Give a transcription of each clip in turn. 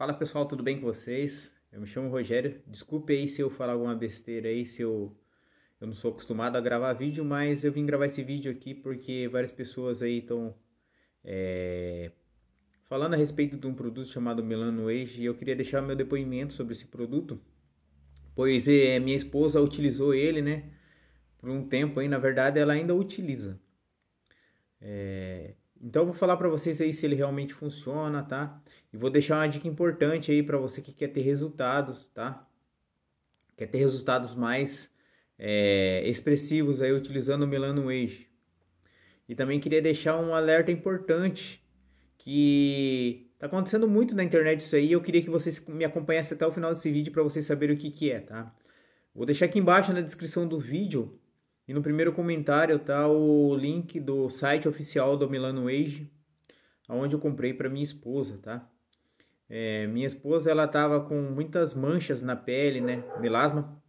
Fala pessoal, tudo bem com vocês? Eu me chamo Rogério. Desculpe aí se eu falar alguma besteira aí, se eu eu não sou acostumado a gravar vídeo, mas eu vim gravar esse vídeo aqui porque várias pessoas aí estão é, falando a respeito de um produto chamado Milano Age e eu queria deixar meu depoimento sobre esse produto, pois é, minha esposa utilizou ele, né, por um tempo aí, na verdade ela ainda utiliza. É, então eu vou falar para vocês aí se ele realmente funciona, tá? E vou deixar uma dica importante aí para você que quer ter resultados, tá? Quer ter resultados mais é, expressivos aí utilizando o Melano Wage. E também queria deixar um alerta importante que tá acontecendo muito na internet isso aí. Eu queria que vocês me acompanhassem até o final desse vídeo para vocês saberem o que que é, tá? Vou deixar aqui embaixo na descrição do vídeo e no primeiro comentário tá o link do site oficial do Milano Age, aonde eu comprei para minha esposa, tá? É, minha esposa ela tava com muitas manchas na pele, né? Melasma,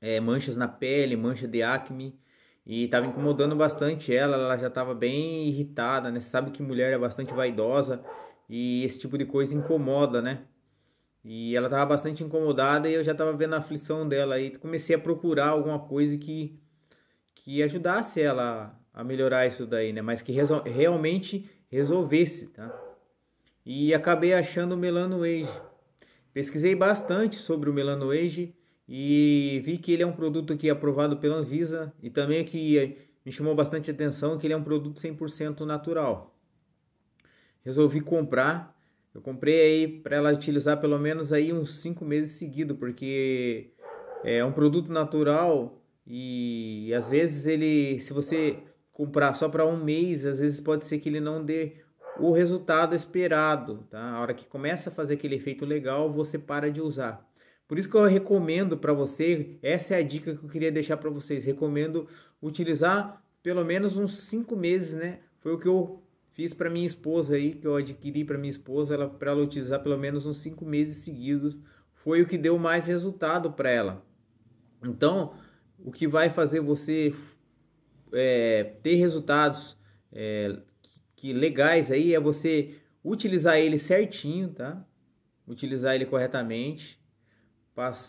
é, manchas na pele, mancha de acne e tava incomodando bastante ela. Ela já tava bem irritada, né? Você sabe que mulher é bastante vaidosa e esse tipo de coisa incomoda, né? E ela estava bastante incomodada e eu já estava vendo a aflição dela e comecei a procurar alguma coisa que que ajudasse ela a melhorar isso daí, né? Mas que resol realmente resolvesse, tá? E acabei achando o Melano Age. Pesquisei bastante sobre o Melano Age e vi que ele é um produto que é aprovado pela Anvisa e também que me chamou bastante atenção que ele é um produto 100% natural. Resolvi comprar. Eu comprei aí para ela utilizar pelo menos aí uns 5 meses seguido, porque é um produto natural e às vezes ele, se você comprar só para um mês, às vezes pode ser que ele não dê o resultado esperado, tá? A hora que começa a fazer aquele efeito legal, você para de usar. Por isso que eu recomendo para você, essa é a dica que eu queria deixar para vocês. Recomendo utilizar pelo menos uns 5 meses, né? Foi o que eu fiz para minha esposa aí, que eu adquiri para minha esposa, ela para ela utilizar pelo menos uns 5 meses seguidos, foi o que deu mais resultado para ela. Então, o que vai fazer você é, ter resultados é, que, legais aí é você utilizar ele certinho, tá? Utilizar ele corretamente,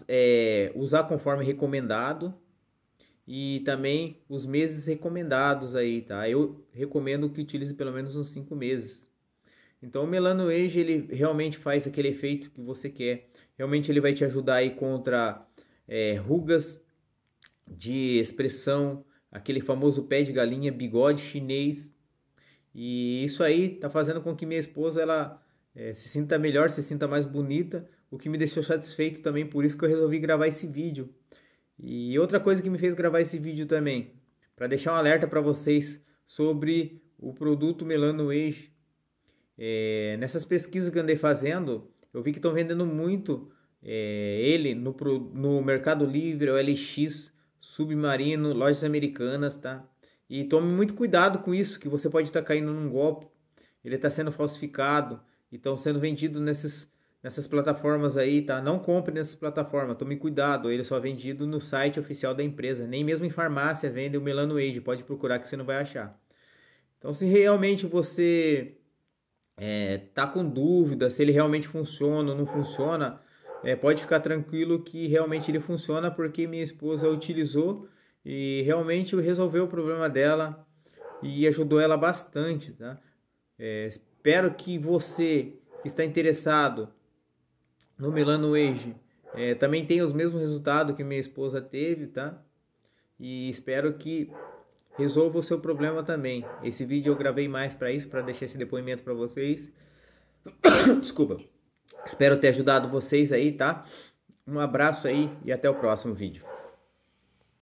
é, usar conforme recomendado e também os meses recomendados aí, tá? Eu recomendo que utilize pelo menos uns 5 meses. Então o Melano Age, ele realmente faz aquele efeito que você quer. Realmente ele vai te ajudar aí contra é, rugas de expressão, aquele famoso pé de galinha, bigode chinês. E isso aí está fazendo com que minha esposa ela é, se sinta melhor, se sinta mais bonita, o que me deixou satisfeito também, por isso que eu resolvi gravar esse vídeo. E outra coisa que me fez gravar esse vídeo também, para deixar um alerta para vocês sobre o produto Melano Age. É, nessas pesquisas que andei fazendo, eu vi que estão vendendo muito é, ele no, no Mercado Livre, o LX, Submarino, lojas americanas, tá? E tome muito cuidado com isso, que você pode estar tá caindo num golpe. Ele está sendo falsificado e estão sendo vendido nessas nessas plataformas aí, tá? Não compre nessas plataformas, tome cuidado. Ele só é vendido no site oficial da empresa. Nem mesmo em farmácia vende o Melano Age, pode procurar que você não vai achar. Então, se realmente você é, tá com dúvida se ele realmente funciona ou não funciona, é, pode ficar tranquilo que realmente ele funciona porque minha esposa utilizou e realmente resolveu o problema dela e ajudou ela bastante, tá? É, espero que você que está interessado no Milano Age é, também tenha os mesmos resultados que minha esposa teve, tá? E espero que resolva o seu problema também. Esse vídeo eu gravei mais para isso, para deixar esse depoimento para vocês. Desculpa. Espero ter ajudado vocês aí, tá? Um abraço aí e até o próximo vídeo.